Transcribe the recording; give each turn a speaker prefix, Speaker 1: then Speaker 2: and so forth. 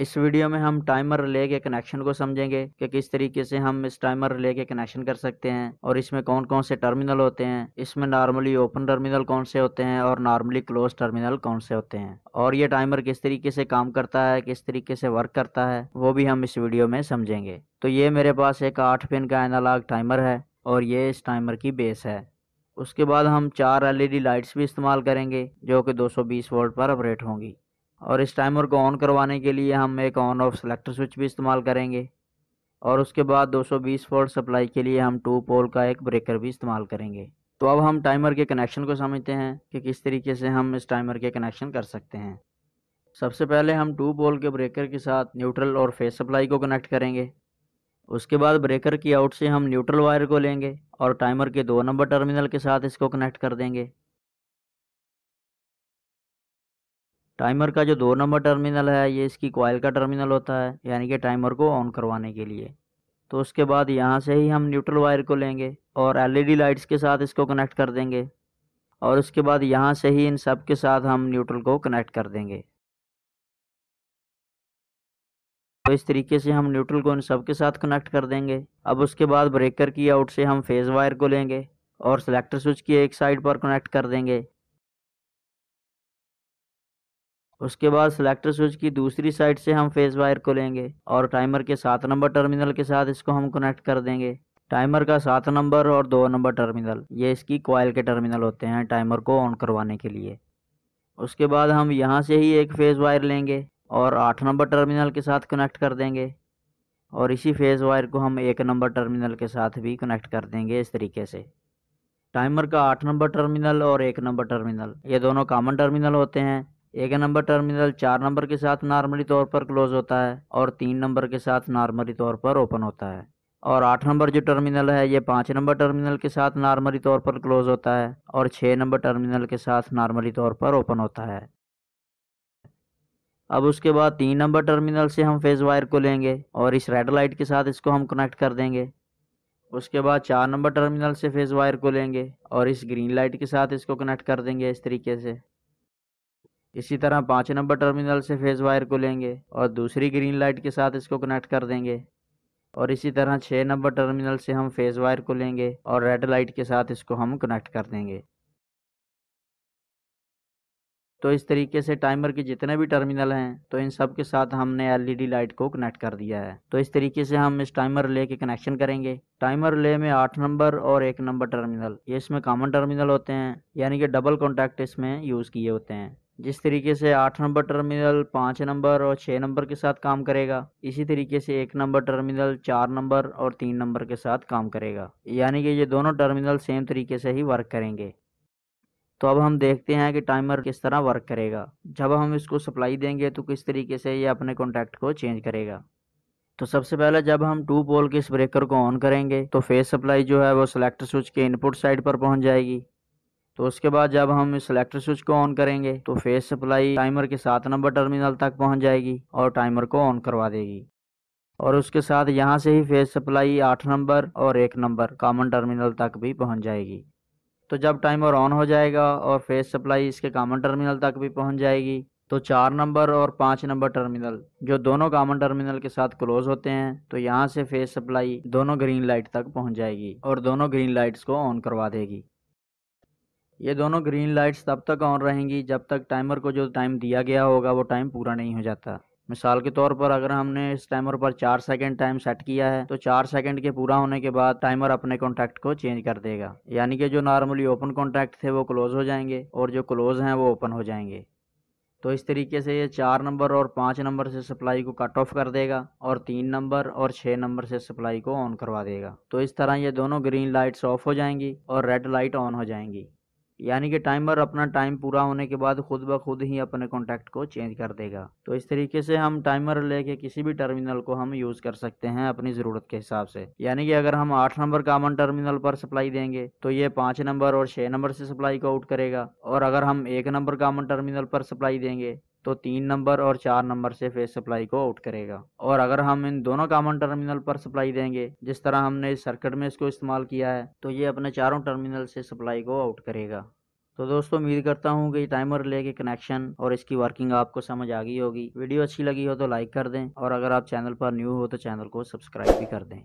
Speaker 1: इस वीडियो में हम टाइमर रिले के कनेक्शन को समझेंगे कि किस तरीके से हम इस टाइमर रिले के कनेक्शन कर सकते हैं और इसमें कौन कौन से टर्मिनल होते हैं इसमें नॉर्मली ओपन टर्मिनल कौन से होते हैं और नॉर्मली क्लोज टर्मिनल कौन से होते हैं और ये टाइमर किस तरीके से काम करता है किस तरीके से वर्क करता है वो भी हम इस वीडियो में समझेंगे तो ये मेरे पास एक आठ पिन का एनालॉग टाइमर है और ये इस टाइमर की बेस है उसके बाद हम चार एलईडी लाइट्स भी इस्तेमाल करेंगे जो कि 220 वोल्ट पर ऑपरेट होंगी और इस टाइमर को ऑन करवाने के लिए हम एक ऑन ऑफ सेलेक्टर स्विच भी इस्तेमाल करेंगे और उसके बाद 220 वोल्ट सप्लाई के लिए हम टू पोल का एक ब्रेकर भी इस्तेमाल करेंगे तो अब हम टाइमर के कनेक्शन को समझते हैं कि किस तरीके से हम इस टाइमर के कनेक्शन कर सकते हैं सबसे पहले हम टू पोल के ब्रेकर के साथ न्यूट्रल और फेस सप्लाई को कनेक्ट करेंगे उसके बाद ब्रेकर की आउट से हम न्यूट्रल वायर को लेंगे और टाइमर के दो नंबर टर्मिनल के साथ इसको कनेक्ट कर देंगे टाइमर का जो दो नंबर टर्मिनल है ये इसकी कॉयल का टर्मिनल होता है यानी कि टाइमर को ऑन करवाने के लिए तो उसके बाद यहाँ से ही हम न्यूट्रल वायर को लेंगे और एलईडी लाइट्स के साथ इसको कनेक्ट कर देंगे और उसके बाद यहाँ से ही इन सब के साथ हम न्यूट्रल को कनेक्ट कर देंगे तो इस तरीके से हम न्यूट्रल को इन सब के साथ कनेक्ट कर देंगे अब उसके बाद ब्रेकर की आउट से हम फेज़ वायर को लेंगे और सिलेक्टर स्विच की एक साइड पर कनेक्ट कर देंगे उसके बाद सिलेक्टर स्विच की दूसरी साइड से हम फेस वायर को लेंगे और टाइमर के सात नंबर टर्मिनल के साथ इसको हम कनेक्ट कर देंगे टाइमर का सात नंबर और दो नंबर टर्मिनल ये इसकी कॉयल के टर्मिनल होते हैं टाइमर को ऑन करवाने के लिए उसके बाद हम यहाँ से ही एक फेज़ वायर लेंगे और आठ नंबर टर्मिनल के साथ कनेक्ट कर देंगे और इसी फेज़ वायर को हम एक नंबर टर्मिनल के साथ भी कनेक्ट कर देंगे इस तरीके से टाइमर का आठ नंबर टर्मिनल और एक नंबर टर्मिनल ये दोनों कामन टर्मिनल होते हैं एक नंबर टर्मिनल चार नंबर के साथ नॉर्मली तौर पर क्लोज होता है और तीन नंबर के साथ नॉर्मली तौर पर ओपन होता है और आठ नंबर जो टर्मिनल है ये पाँच नंबर टर्मिनल के साथ नॉर्मली तौर पर क्लोज होता है और छः नंबर टर्मिनल के साथ नॉर्मली तौर पर ओपन होता है अब उसके बाद तीन नंबर टर्मिनल से हम फेज़ वायर को लेंगे और इस रेड लाइट के साथ इसको हम कनेक्ट कर देंगे उसके बाद चार नंबर टर्मिनल से फेज़ वायर को लेंगे और इस ग्रीन लाइट के साथ इसको कनेक्ट कर देंगे इस तरीके से इसी तरह पाँच नंबर टर्मिनल से फेज वायर को लेंगे और दूसरी ग्रीन लाइट के साथ इसको कनेक्ट कर देंगे और इसी तरह छः नंबर टर्मिनल से हम फेज वायर को लेंगे और रेड लाइट के साथ इसको हम कनेक्ट कर देंगे तो इस तरीके से टाइमर के जितने भी टर्मिनल हैं तो इन सब के साथ हमने एलईडी लाइट को कनेक्ट कर दिया है तो इस तरीके से हम इस टाइमर ले के कनेक्शन करेंगे टाइमर ले में आठ नंबर और एक नंबर टर्मिनल ये इसमें कॉमन टर्मिनल होते हैं यानी कि डबल कॉन्टैक्ट इसमें यूज़ किए होते हैं जिस तरीके से आठ नंबर टर्मिनल पाँच नंबर और छः नंबर के साथ काम करेगा इसी तरीके से एक नंबर टर्मिनल चार नंबर और तीन नंबर के साथ काम करेगा यानी कि ये दोनों टर्मिनल सेम तरीके से ही वर्क करेंगे तो अब हम देखते हैं कि टाइमर किस तरह वर्क करेगा जब हम इसको सप्लाई देंगे तो किस तरीके से ये अपने कॉन्टैक्ट को चेंज करेगा तो सबसे पहले जब हम टू पोल के इस ब्रेकर को ऑन करेंगे तो फेस सप्लाई जो है वो सिलेक्टर स्विच के इनपुट साइड पर पहुंच जाएगी तो उसके बाद जब हम इस इलेक्ट्रिक स्विच को ऑन करेंगे तो फेस सप्लाई टाइमर के सात नंबर टर्मिनल तक पहुंच जाएगी और टाइमर को ऑन करवा देगी और उसके साथ यहाँ से ही फेस सप्लाई आठ नंबर और एक नंबर कॉमन टर्मिनल तक भी पहुँच जाएगी तो जब टाइमर ऑन हो जाएगा और फेस सप्लाई इसके कॉमन टर्मिनल तक भी पहुँच जाएगी तो चार नंबर और पाँच नंबर टर्मिनल जो दोनों कॉमन टर्मिनल के साथ क्लोज होते हैं तो यहाँ से फेस सप्लाई दोनों ग्रीन लाइट तक पहुँच जाएगी और दोनों ग्रीन लाइट्स को ऑन करवा देगी ये दोनों ग्रीन लाइट्स तब तक ऑन रहेंगी जब तक टाइमर को जो टाइम दिया गया होगा वो टाइम पूरा नहीं हो जाता मिसाल के तौर पर अगर हमने इस टाइमर पर चार सेकंड टाइम सेट किया है तो चार सेकंड के पूरा होने के बाद टाइमर अपने कॉन्टैक्ट को चेंज कर देगा यानी कि जो नॉर्मली ओपन कॉन्टैक्ट थे वो क्लोज हो जाएंगे और जो क्लोज हैं वो ओपन हो जाएंगे तो इस तरीके से ये चार नंबर और पाँच नंबर से सप्लाई को कट ऑफ कर देगा और तीन नंबर और छः नंबर से सप्लाई को ऑन करवा देगा तो इस तरह ये दोनों ग्रीन लाइट्स ऑफ हो जाएंगी और रेड लाइट ऑन हो जाएंगी यानी कि टाइमर अपना टाइम पूरा होने के बाद खुद ब खुद ही अपने कॉन्टैक्ट को चेंज कर देगा तो इस तरीके से हम टाइमर लेके किसी भी टर्मिनल को हम यूज़ कर सकते हैं अपनी ज़रूरत के हिसाब से यानी कि अगर हम आठ नंबर कामन टर्मिनल पर सप्लाई देंगे तो ये पांच नंबर और छह नंबर से सप्लाई को आउट करेगा और अगर हम एक नंबर कामन टर्मिनल पर सप्लाई देंगे तो तीन नंबर और चार नंबर से फेस सप्लाई को आउट करेगा और अगर हम इन दोनों कॉमन टर्मिनल पर सप्लाई देंगे जिस तरह हमने इस सर्किट में इसको इस्तेमाल किया है तो ये अपने चारों टर्मिनल से सप्लाई को आउट करेगा तो दोस्तों उम्मीद करता हूँ कि टाइमर ले के कनेक्शन और इसकी वर्किंग आपको समझ आ गई होगी वीडियो अच्छी लगी हो तो लाइक कर दें और अगर आप चैनल पर न्यू हो तो चैनल को सब्सक्राइब भी कर दें